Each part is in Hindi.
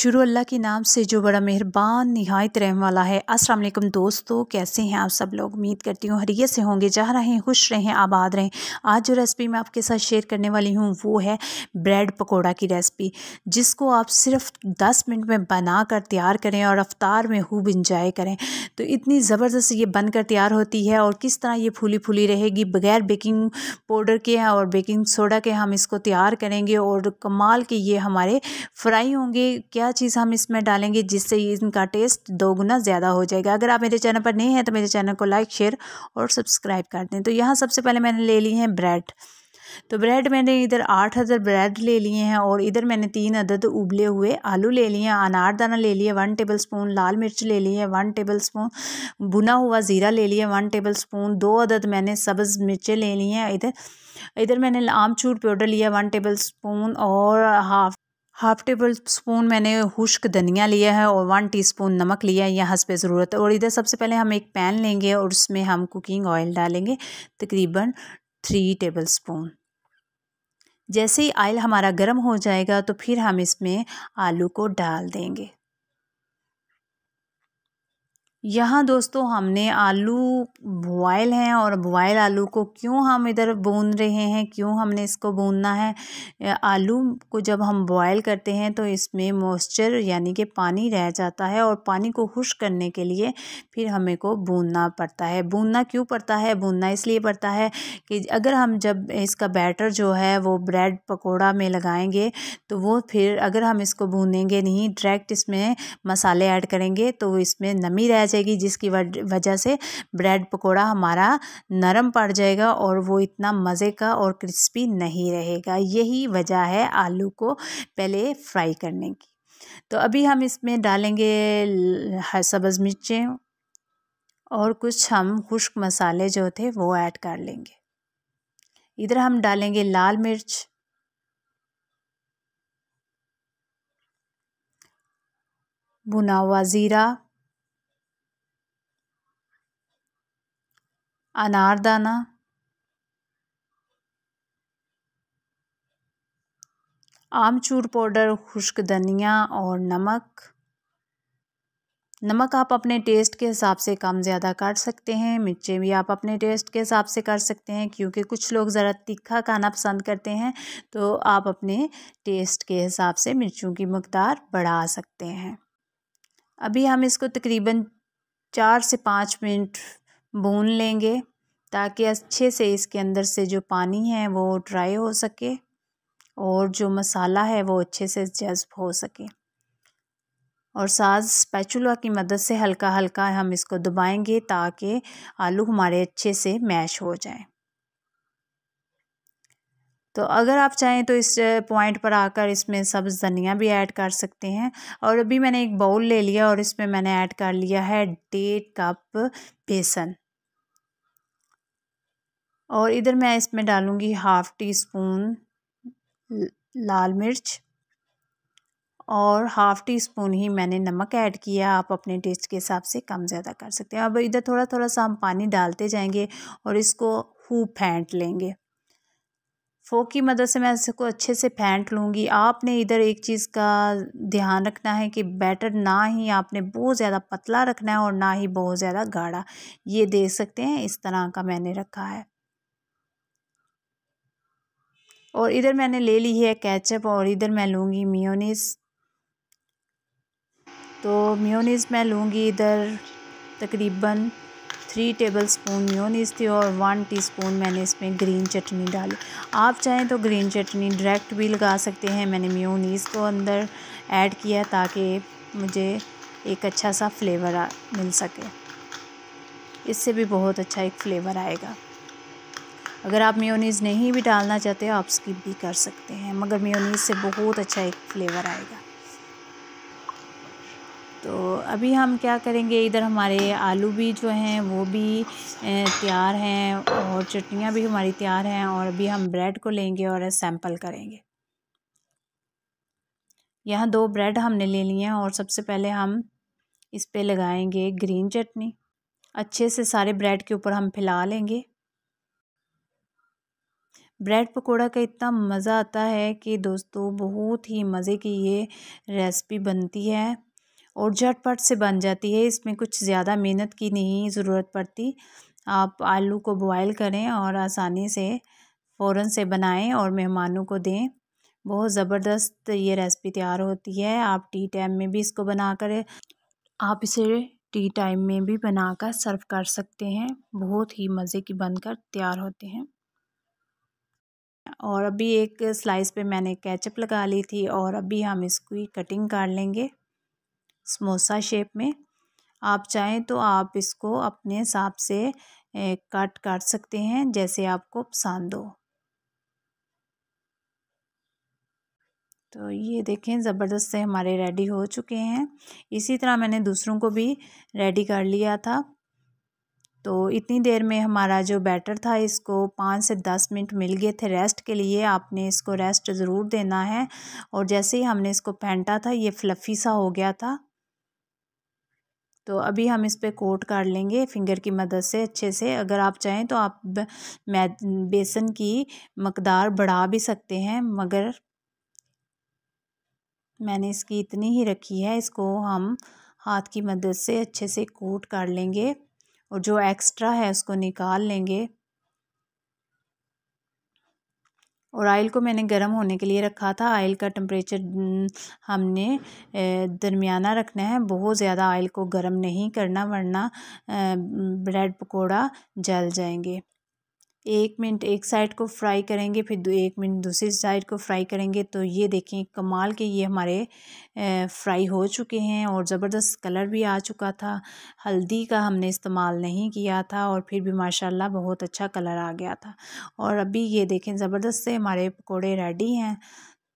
शुरू अल्लाह के नाम से जो बड़ा मेहरबान नहायत रहम वाला है अस्सलाम वालेकुम दोस्तों कैसे हैं आप सब लोग उम्मीद करती हूँ हरिये से होंगे जा रहे हैं खुश रहें आबाद रहें आज जो रेसिपी मैं आपके साथ शेयर करने वाली हूँ वो है ब्रेड पकोड़ा की रेसिपी जिसको आप सिर्फ दस मिनट में बना कर तैयार करें और अफ्तार में खूब इंजॉय करें तो इतनी ज़बरदस्त ये बनकर तैयार होती है और किस तरह ये फूली फूली रहेगी बगैर बेकिंग पाउडर के और बेकिंग सोडा के हम इसको तैयार करेंगे और कमाल के ये हमारे फ्राई होंगे क्या क्या चीज़ हम इसमें डालेंगे जिससे इनका टेस्ट दो गुना ज़्यादा हो जाएगा अगर आप मेरे चैनल पर नहीं हैं तो मेरे चैनल को लाइक शेयर और सब्सक्राइब कर दें तो यहाँ सबसे पहले मैंने ले ली है ब्रेड तो ब्रेड मैंने इधर आठ अदर ब्रेड ले लिए हैं और इधर मैंने तीन अदद उबले हुए आलू ले लिए हैं अनारदाना ले लिए वन टेबल स्पून लाल मिर्च ले ली है वन टेबल स्पून भुना हुआ ज़ीरा ले लिया वन टेबल स्पून दो अदद मैंने सब्ज़ मिर्चें ले ली हैं इधर इधर मैंने आमचूर पाउडर लिया वन टेबल स्पून और हाफ हाफ़ टेबल स्पून मैंने खुश्क धनिया लिया है और वन टीस्पून नमक लिया है यहाँ पे ज़रूरत है और इधर सबसे पहले हम एक पैन लेंगे और उसमें हम कुकिंग ऑयल डालेंगे तकरीबन थ्री टेबल स्पून जैसे ही ऑयल हमारा गर्म हो जाएगा तो फिर हम इसमें आलू को डाल देंगे यहाँ दोस्तों हमने आलू बॉयल हैं और बॉयल आलू को क्यों हम इधर बून रहे हैं क्यों हमने इसको बूनना है आलू को जब हम बॉयल करते हैं तो इसमें मॉइस्चर यानी कि पानी रह जाता है और पानी को खुश करने के लिए फिर हमें को बूनना पड़ता है बूनना क्यों पड़ता है बूनना इसलिए पड़ता है कि अगर हम जब इसका बैटर जो है वो ब्रेड पकौड़ा में लगाएँगे तो वो फिर अगर हम इसको बूनेंगे नहीं डायरेक्ट इसमें मसाले ऐड करेंगे तो इसमें नमी रह बचेगी जिसकी वजह से ब्रेड पकौड़ा हमारा नरम पड़ जाएगा और वो इतना मज़े का और क्रिस्पी नहीं रहेगा यही वजह है आलू को पहले फ्राई करने की तो अभी हम इसमें डालेंगे सब्ज़ मिर्चें और कुछ हम खुश्क मसाले जो थे वो ऐड कर लेंगे इधर हम डालेंगे लाल मिर्च भुना हुआ ज़ीरा अनारदाना आमचूर पाउडर खुश्क धनिया और नमक नमक आप अपने टेस्ट के हिसाब से कम ज़्यादा कर सकते हैं मिर्चें भी आप अपने टेस्ट के हिसाब से कर सकते हैं क्योंकि कुछ लोग ज़रा तीखा खाना पसंद करते हैं तो आप अपने टेस्ट के हिसाब से मिर्चों की मकदार बढ़ा सकते हैं अभी हम इसको तकरीबन चार से पाँच मिनट भून लेंगे ताकि अच्छे से इसके अंदर से जो पानी है वो ड्राई हो सके और जो मसाला है वो अच्छे से जज्ब हो सके और साथ स्पैचुला की मदद से हल्का हल्का हम इसको दबाएंगे ताकि आलू हमारे अच्छे से मैश हो जाए तो अगर आप चाहें तो इस पॉइंट पर आकर इसमें सब्ज़ धनिया भी ऐड कर सकते हैं और अभी मैंने एक बाउल ले लिया और इसमें मैंने ऐड कर लिया है डेढ़ कप बेसन और इधर मैं इसमें डालूँगी हाफ़ टी स्पून लाल मिर्च और हाफ़ टी स्पून ही मैंने नमक ऐड किया आप अपने टेस्ट के हिसाब से कम ज़्यादा कर सकते हैं अब इधर थोड़ा थोड़ा सा हम पानी डालते जाएंगे और इसको खूब फेंट लेंगे फोक की मदद से मैं इसको अच्छे से फेंट लूँगी आपने इधर एक चीज़ का ध्यान रखना है कि बैटर ना ही आपने बहुत ज़्यादा पतला रखना है और ना ही बहुत ज़्यादा गाढ़ा ये देख सकते हैं इस तरह का मैंने रखा है और इधर मैंने ले ली है कैचअप और इधर मैं लूँगी मियोनीस तो म्योनीस मैं लूँगी इधर तकरीबन थ्री टेबल स्पून म्योनीस थी और वन टीस्पून मैंने इसमें ग्रीन चटनी डाली आप चाहें तो ग्रीन चटनी डायरेक्ट भी लगा सकते हैं मैंने म्योनीस को अंदर ऐड किया ताकि मुझे एक अच्छा सा फ्लेवर मिल सके इससे भी बहुत अच्छा एक फ्लेवर आएगा अगर आप मेयोनीज़ नहीं भी डालना चाहते आप स्किप भी कर सकते हैं मगर मेयोनीज़ से बहुत अच्छा एक फ्लेवर आएगा तो अभी हम क्या करेंगे इधर हमारे आलू भी जो हैं वो भी तैयार हैं और चटनियाँ भी हमारी तैयार हैं और अभी हम ब्रेड को लेंगे और सैम्पल करेंगे यहाँ दो ब्रेड हमने ले लिए हैं और सबसे पहले हम इस पर लगाएंगे ग्रीन चटनी अच्छे से सारे ब्रेड के ऊपर हम फैला लेंगे ब्रेड पकौड़ा का इतना मज़ा आता है कि दोस्तों बहुत ही मज़े की ये रेसिपी बनती है और झटपट से बन जाती है इसमें कुछ ज़्यादा मेहनत की नहीं ज़रूरत पड़ती आप आलू को बॉयल करें और आसानी से फ़ौर से बनाएं और मेहमानों को दें बहुत ज़बरदस्त ये रेसिपी तैयार होती है आप टी टाइम में भी इसको बनाकर आप इसे टी टाइम में भी बनाकर सर्व कर सकते हैं बहुत ही मज़े की बनकर तैयार होते हैं और अभी एक स्लाइस पे मैंने कैचअप लगा ली थी और अभी हम इसकी कटिंग कर लेंगे समोसा शेप में आप चाहें तो आप इसको अपने हिसाब से कट कर सकते हैं जैसे आपको पसंद हो तो ये देखें ज़बरदस्त से हमारे रेडी हो चुके हैं इसी तरह मैंने दूसरों को भी रेडी कर लिया था तो इतनी देर में हमारा जो बैटर था इसको पाँच से दस मिनट मिल गए थे रेस्ट के लिए आपने इसको रेस्ट ज़रूर देना है और जैसे ही हमने इसको फेंटा था ये फ्लफ़ी सा हो गया था तो अभी हम इस पर कोट कर लेंगे फिंगर की मदद से अच्छे से अगर आप चाहें तो आप बेसन की मकदार बढ़ा भी सकते हैं मगर मैंने इसकी इतनी ही रखी है इसको हम हाथ की मदद से अच्छे से कोट कर लेंगे और जो एक्स्ट्रा है उसको निकाल लेंगे और आयल को मैंने गर्म होने के लिए रखा था आयल का टम्परेचर हम्म, हमने दरमियाना रखना है बहुत ज़्यादा आयल को गर्म नहीं करना वरना ब्रेड पकोड़ा जल जाएंगे एक मिनट एक साइड को फ्राई करेंगे फिर एक मिनट दूसरी साइड को फ्राई करेंगे तो ये देखें कमाल के ये हमारे फ्राई हो चुके हैं और ज़बरदस्त कलर भी आ चुका था हल्दी का हमने इस्तेमाल नहीं किया था और फिर भी माशाल्लाह बहुत अच्छा कलर आ गया था और अभी ये देखें ज़बरदस्त से हमारे पकौड़े रेडी हैं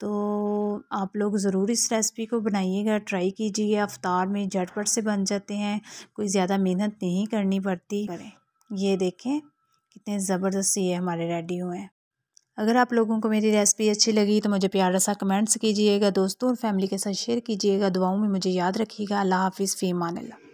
तो आप लोग ज़रूर इस रेसिपी को बनाइएगा ट्राई कीजिएगा अफ्तार में झटपट से बन जाते हैं कोई ज़्यादा मेहनत नहीं करनी पड़ती करें ये देखें कितने ज़बरदस्त ये हमारे रेडी हुए हैं अगर आप लोगों को मेरी रेसिपी अच्छी लगी तो मुझे प्यारा सा कमेंट्स कीजिएगा दोस्तों और फैमिली के साथ शेयर कीजिएगा दुआओं में मुझे याद रखिएगा अल्लाह हाफिज़ फ़ी मान